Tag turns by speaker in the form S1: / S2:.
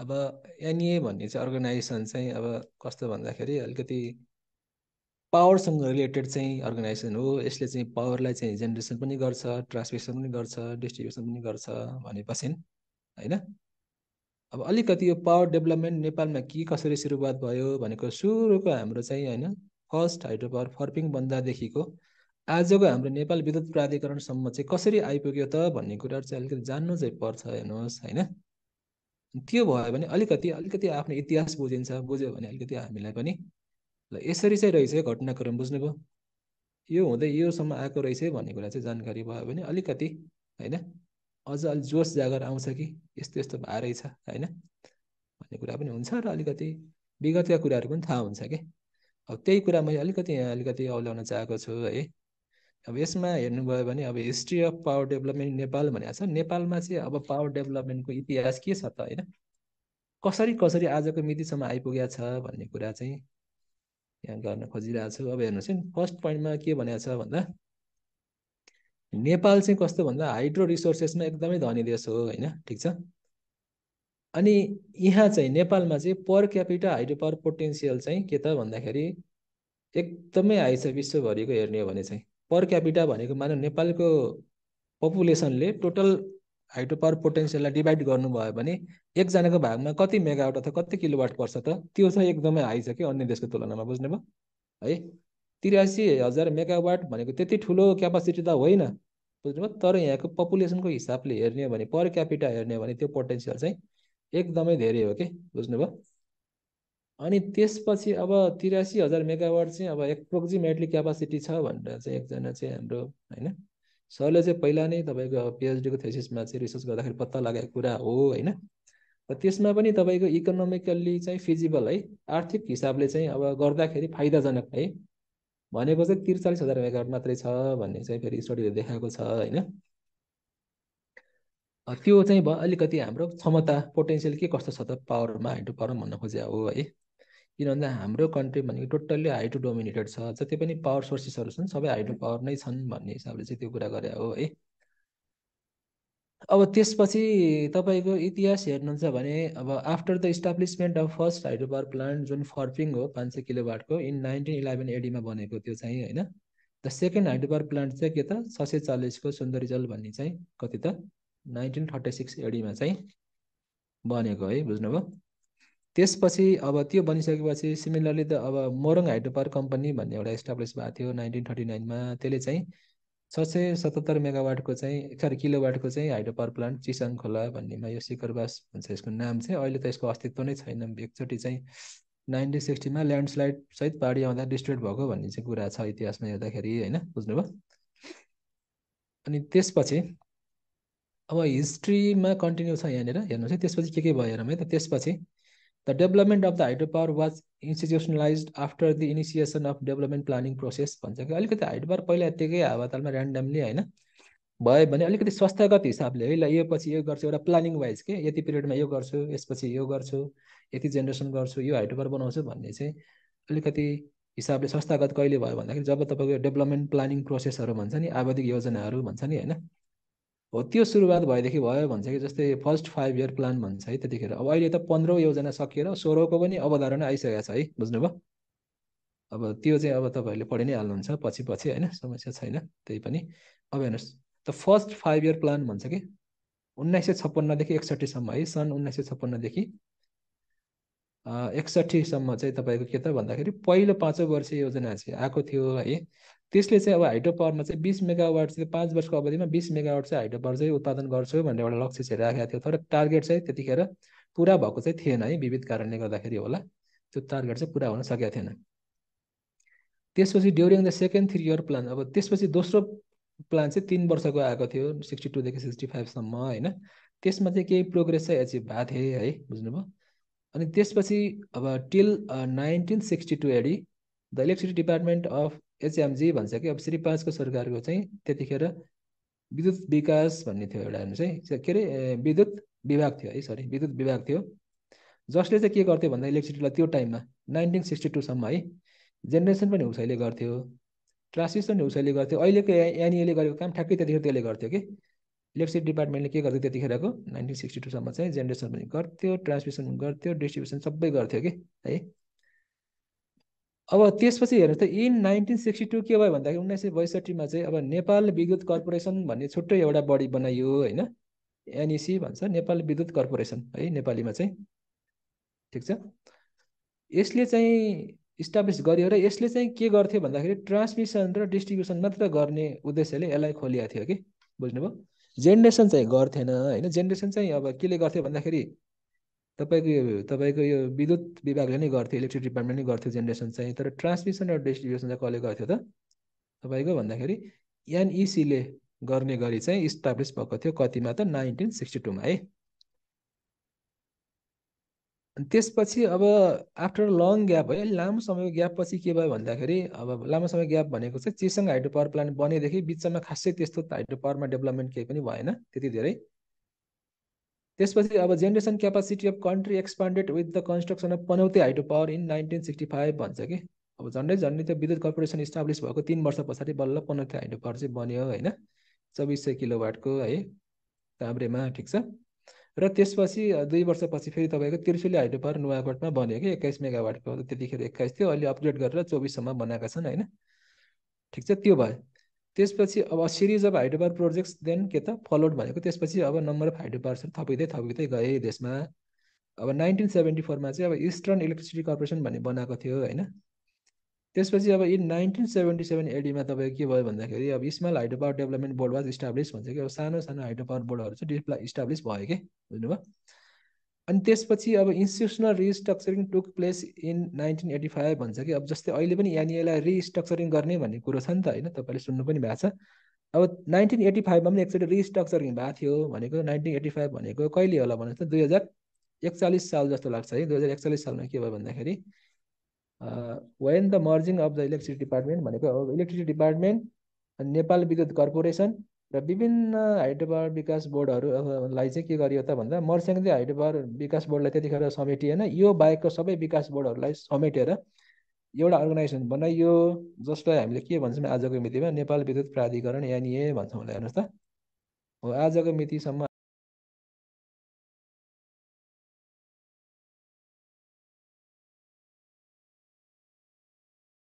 S1: अब एनए भन्ने चाहिँ अर्गनाइजेसन चाहिँ अब कस्तो भन्दाखेरि अलिकति पावरसँग रिलेटेड चाहिँ अर्गनाइजेसन हो यसले चाहिँ पावरलाई चाहिँ जेनेरेसन पनि गर्छ ट्रान्समिसन पनि गर्छ डिस्ट्रिब्युसन पनि गर्छ भनेपछि होइन अब अलिकति यो पावर डेभलपमेन्ट नेपालमा के कसरी सुरुवात भयो भनेको सुरुको हाम्रो चाहिँ होइन फर्स्ट हाइड्रो पावर फर्पिङ बन्दादेखिको आजको हाम्रो नेपाल विद्युत प्राधिकरणसम्म चाहिँ कसरी आइपुग्यो त भन्ने कुराहरू चाहिँ अलिकति जान्नु चाहिँ पर्छ हेर्नुहोस् होइन त्यो भयो भने अलिकति अलिकति आफ्नो इतिहास बुझिन्छ बुझ्यो भने अलिकति हामीलाई पनि ल यसरी चाहिँ रहेछ घटनाक्रम बुझ्नुभयो यो हुँदै योसम्म आएको रहेछ भन्ने कुरा चाहिँ जानकारी भयो भने अलिकति होइन अझ अलिक जोस जागर आउँछ कि यस्तो यस्तो भए रहेछ होइन भन्ने कुरा पनि हुन्छ र अलिकति विगतका कुराहरू पनि थाहा हुन्छ कि अब त्यही कुरा मैले अलिकति यहाँ अलिकति औलाउन चाहेको छु है अब यसमा हेर्नुभयो भने अब history of power development Nepal भनेको छ नेपालमा चाहिँ अब पावर डेभलपमेन्टको इतिहास के छ त होइन कसरी कसरी आजको मितिसम्म आइपुगेको छ भन्ने कुरा चाहिँ यहाँ गर्न खोजिरहेको छु अब हेर्नुहोस् है फर्स्ट पोइन्टमा के भनेको छ भन्दा नेपाल चाहिँ कस्तो भन्दा हाइड्रो रिसोर्सेसमा एकदमै धनी देश हो होइन ठिक छ अनि यहाँ चाहिँ नेपालमा चाहिँ per capita hydro power potential चाहिँ के त भन्दाखेरि एकदमै हाई छ विश्वभरिको हेर्ने हो भने चाहिँ पर क्यापिटा भनेको मानव नेपालको पपुलेसनले टोटल हाइड्रो पावर पोटेन्सियललाई डिभाइड गर्नुभयो भने एकजनाको भागमा कति मेगावाट अथवा कति किलोवाट पर्छ त त्यो चाहिँ एकदमै हाई छ कि अन्य देशको तुलनामा बुझ्नुभयो है त्रियासी हजार मेगावाट भनेको त्यति ठुलो क्यापासिटी त होइन बुझ्नुभयो तर यहाँको पपुलेसनको हिसाबले हेर्ने हो भने पर क्यापिटा हेर्ने हो भने त्यो पोटेन्सियल चाहिँ एकदमै धेरै हो कि बुझ्नुभयो अनि त्यसपछि अब तिरासी हजार मेगावाट चाहिँ अब एप्रोक्सिमेटली क्यापासिटी छ भनेर चाहिँ एकजना चाहिँ हाम्रो होइन सरले चाहिँ पहिला नै तपाईँको पिएचडीको थेसिसमा चाहिँ रिसर्च गर्दाखेरि पत्ता लगाएको कुरा हो होइन र त्यसमा पनि तपाईँको इकोनोमिकल्ली चाहिँ फिजिबल है आर्थिक हिसाबले चाहिँ अब गर्दाखेरि फाइदाजनक है भनेको चाहिँ त्रिचालिस हजार मेगावाट मात्रै छ भन्ने चाहिँ फेरि स्टडीले देखाएको छ होइन त्यो चाहिँ अलिकति हाम्रो क्षमता पोटेन्सियल के कस्तो छ त पावरमा हाइड्रो पावरमा भन्न खोजे हो है किनभन्दा हाम्रो कन्ट्री भनेको टोटल्ली हाइड्रो डोमिनेटेड छ जति पनि पावर सोर्सेसहरू छन् सबै हाइड्रो पावर नै छन् भन्ने हिसाबले चाहिँ त्यो कुरा गरे हो है अब त्यसपछि तपाईँको इतिहास हेर्नुहुन्छ भने अब after the establishment of first hydro power plant जुन फर्पिङ हो पाँच सय किलोवाटको इन नाइन्टिन इलेभेन एडीमा बनेको त्यो चाहिँ होइन the second hydro power plant चाहिँ के त छ सय चालिसको सुन्दरी जल भन्ने चाहिँ कति त नाइन्टिन थर्टी सिक्स एडीमा चाहिँ बनेको है बुझ्नुभयो त्यसपछि अब त्यो बनिसकेपछि सिमिलरली त अब मोरङ हाइड्रो पावर कम्पनी भन्ने एउटा इस्टाब्लिस भएको थियो नाइन्टिन थर्टी नाइनमा त्यसले चाहिँ छ सय सतहत्तर मेगावाटको चाहिँ सरी किलोवाटको चाहिँ हाइड्रो पावर प्लान्ट चिसाङ खोला भन्नेमा यो शिखरवास भन्छ यसको नाम चाहिँ अहिले त यसको अस्तित्व नै छैन एकचोटि चाहिँ नाइन्टिन सिक्सटीमा ल्यान्डस्लाइड सहित पाहाडी आउँदा डिस्ट्रिक्ट भएको भन्ने चाहिँ कुरा छ इतिहासमा हेर्दाखेरि होइन बुझ्नुभयो अनि त्यसपछि अब हिस्ट्रीमा कन्टिन्यू छ यहाँनिर हेर्नुहोस् है त्यसपछि के के भयो हेरौँ है त त्यसपछि The development of the hydropower was institutionalize after the initiation of development planning process भन्छ कि अलिकति हाइटबार पहिला यत्तिकै हावातालमा ऱ्यान्डमली होइन भयो भने अलिकति स्वास्थ्यगत हिसाबले है ल यो पछि यो गर्छु एउटा प्लानिङ वाइज के यति पिरियडमा यो गर्छु यसपछि यो गर्छु यति जेनेरेसन गर्छु यो हाइटबार बनाउँछु भन्ने चाहिँ अलिकति हिसाबले स्वास्थ्यगत कहिले भयो भन्दाखेरि जब तपाईँको डेभलपमेन्ट प्लानिङ प्रोसेसहरू भन्छ नि आवधिक योजनाहरू भन्छ नि होइन हो त्यो सुरुवात भएदेखि भयो भन्छ कि जस्तै फर्स्ट फाइभ इयर प्लान भन्छ है त्यतिखेर अब अहिले त पन्ध्रौँ योजना सकिएर सोह्रौँको पनि अवधारणा आइसकेको छ है बुझ्नुभयो अब त्यो चाहिँ अब तपाईँहरूले पढि नै हाल्नुहुन्छ पछि पछि होइन समस्या छैन त्यही पनि अब हेर्नुहोस् त फर्स्ट फाइभ इयर प्लान भन्छ कि उन्नाइस सय छप्पन्नदेखि एकसट्ठीसम्म है सन् उन्नाइस सय छप्पन्नदेखि एकसट्ठीसम्म चाहिँ तपाईँको के त भन्दाखेरि पहिलो पाँचौँ वर्ष योजना चाहिँ आएको थियो है त्यसले चाहिँ अब हाइड्रो पावरमा चाहिँ बिस मेगावाट चाहिँ पाँच वर्षको अवधिमा बिस मेगावाट चाहिँ हाइड्रो पावर चाहिँ उत्पादन गर्छु भन्ने एउटा लक्ष्य चाहिँ राखेको थियो तर टार्गेट चाहिँ त्यतिखेर पुरा भएको चाहिँ थिएन है विविध कारणले गर्दाखेरि होला त्यो टार्गेट चाहिँ पुरा हुन सकेको थिएन त्यसपछि during the second three year plan अब त्यसपछि दोस्रो प्लान चाहिँ तिन वर्षको आएको थियो सिक्सटी टूदेखि सिक्सटी फाइभसम्म होइन त्यसमा चाहिँ केही प्रोग्रेस चाहिँ एचिभ भएको थिएँ है बुझ्नुभयो अनि त्यसपछि अब till nineteen sixty two AD the electricity department of HMG भन्छ कि अब श्री पाँचको सरकारको चाहिँ त्यतिखेर विद्युत विकास भन्ने थियो एउटा हेर्नु चाहिँ के अरे विद्युत विभाग थियो है सरी विद्युत विभाग थियो जसले चाहिँ के गर्थ्यो भन्दा इलेक्ट्रिसिटीलाई त्यो टाइममा नाइन्टिन सिक्सटी टूसम्म है जेनेरेसन पनि उसैले गर्थ्यो ट्रान्सिसन उसैले गर्थ्यो अहिलेको एनएले गरेको काम ठ्याक्कै त्यतिखेर त्यसले गर्थ्यो कि इलेक्ट्रिसिटी डिपार्टमेन्टले के गर्थ्यो त्यतिखेरको नाइन्टिन सिक्सटी टूसम्म चाहिँ जेनेरेसन पनि गर्थ्यो ट्रान्समिसन गर्थ्यो डिस्ट्रिब्युसन सबै गर्थ्यो कि है अब त्यसपछि हेर्नुहोस् त इन नाइन्टिन सिक्सटी टू के भयो भन्दाखेरि उन्नाइस सय बैसठीमा चाहिँ अब नेपाल विद्युत कर्पोरेसन भन्ने छुट्टै एउटा बडी बनाइयो होइन एनइसी e भन्छ नेपाल विद्युत कर्पोरेसन है नेपालीमा चाहिँ ठिक छ यसले चाहिँ इस्टाब्लिस गरियो र यसले चाहिँ के गर्थ्यो भन्दाखेरि ट्रान्समिसन र डिस्ट्रिब्युसन मात्र गर्ने उद्देश्यले यसलाई खोलिएको थियो कि बुझ्नुभयो जेनेरेसन चाहिँ गर्थेन होइन जेनेरेसन चाहिँ अब केले गर्थ्यो भन्दाखेरि तपाईँको यो तपाईँको यो विद्युत विभागले नै गर्थ्यो इलेक्ट्रिक डिपार्टमेन्ट नै गर्थ्यो जेनेरेसन चाहिँ तर ट्रान्समिसन र डिस्ट्रिब्युसन चाहिँ कसले गर्थ्यो त तपाईँको भन्दाखेरि एनइसीले गर्ने गरी चाहिँ इस्टाब्लिस भएको थियो कतिमा त नाइन्टिन सिक्सटी टूमा है त्यसपछि अब आफ्टर लङ ग्याप है लामो समयको ग्यापपछि के भयो भन्दाखेरि अब लामो समय ग्याप भनेको चाहिँ चिसङ हाइड्रो पावर प्लान्ट बनेदेखि बिचमा खासै त्यस्तो हाइड्रो पावरमा डेभलपमेन्ट केही पनि भएन त्यति धेरै त्यसपछि अब generation capacity of country expanded with the construction of Panauti hydro power in nineteen sixty five भन्छ कि अब झन्डै झन्डै त्यो विद्युत कर्पोरेसन इस्टाब्लिस भएको तिन वर्ष पछाडि बल्ल पनौती हाइड्रो पावर चाहिँ बन्यो होइन चौबिस सय किलोवाटको है काभ्रेमा ठिक छ र त्यसपछि दुई वर्षपछि फेरि तपाईँको त्रिसुली हाइड्रो पावर नुवाकोटमा बन्यो कि एक्काइस मेगावाटको त्यतिखेर एक्काइस थियो अहिले अपग्रेड गरेर चौबिससम्म बनाएका छन् होइन ठिक छ त्यो भयो त्यसपछि अब series of hydropower projects then के त फलोड भनेको त्यसपछि अब नम्बर अफ हाइड्रोपावर्सहरू थपिँदै थपिँदै गए देशमा अब नाइन्टिन सेभेन्टी फोरमा चाहिँ अब इस्टर्न इलेक्ट्रिसिटी कर्पोरेसन भन्ने बनाएको थियो होइन त्यसपछि अब इन नाइन्टिन सेभेन्टी सेभेन एडीमा तपाईँको के भयो भन्दाखेरि अब small hydro power development board was establish भन्छ कि अब सानो सानो हाइड्रो पावर बोर्डहरू चाहिँ डिप्ला इस्टाब्लिस भयो कि बुझ्नुभयो अनि त्यसपछि अब institutional restructuring took place in nineteen eighty five भन्छ कि अब जस्तै अहिले पनि एनएलाई रिस्ट्रक्चरिङ गर्ने भन्ने कुरो छ नि त होइन तपाईँले सुन्नु पनि भएको छ अब नाइन्टिन एटी फाइभमा पनि एकचोटि रिस्ट्रक्चरिङ भएको थियो भनेको नाइन्टिन एटी फाइभ भनेको कहिले होला भन्नुहोस् त दुई हजार एकचालिस साल जस्तो लाग्छ है दुई हजार एकचालिस सालमा के भयो भन्दाखेरि when the merging of the electricity department भनेको अब इलेक्ट्रिसिटी डिपार्टमेन्ट नेपाल विद्युत कर्पोरेसन र विभिन्न हाइड्रोपावर विकास बोर्डहरूलाई चाहिँ के गरियो त भन्दा चाहिँ हाइड्रोपावर विकास बोर्डलाई त्यतिखेर समेटिएन यो बाहेकको सबै विकास बोर्डहरूलाई समेटेर एउटा अर्गनाइजेसन बनाइयो जसलाई हामीले के भन्छौँ आजको मितिमा नेपाल विद्युत प्राधिकरण यानि ए भन्छौँ होला हेर्नुहोस् त हो आजको मितिसम्म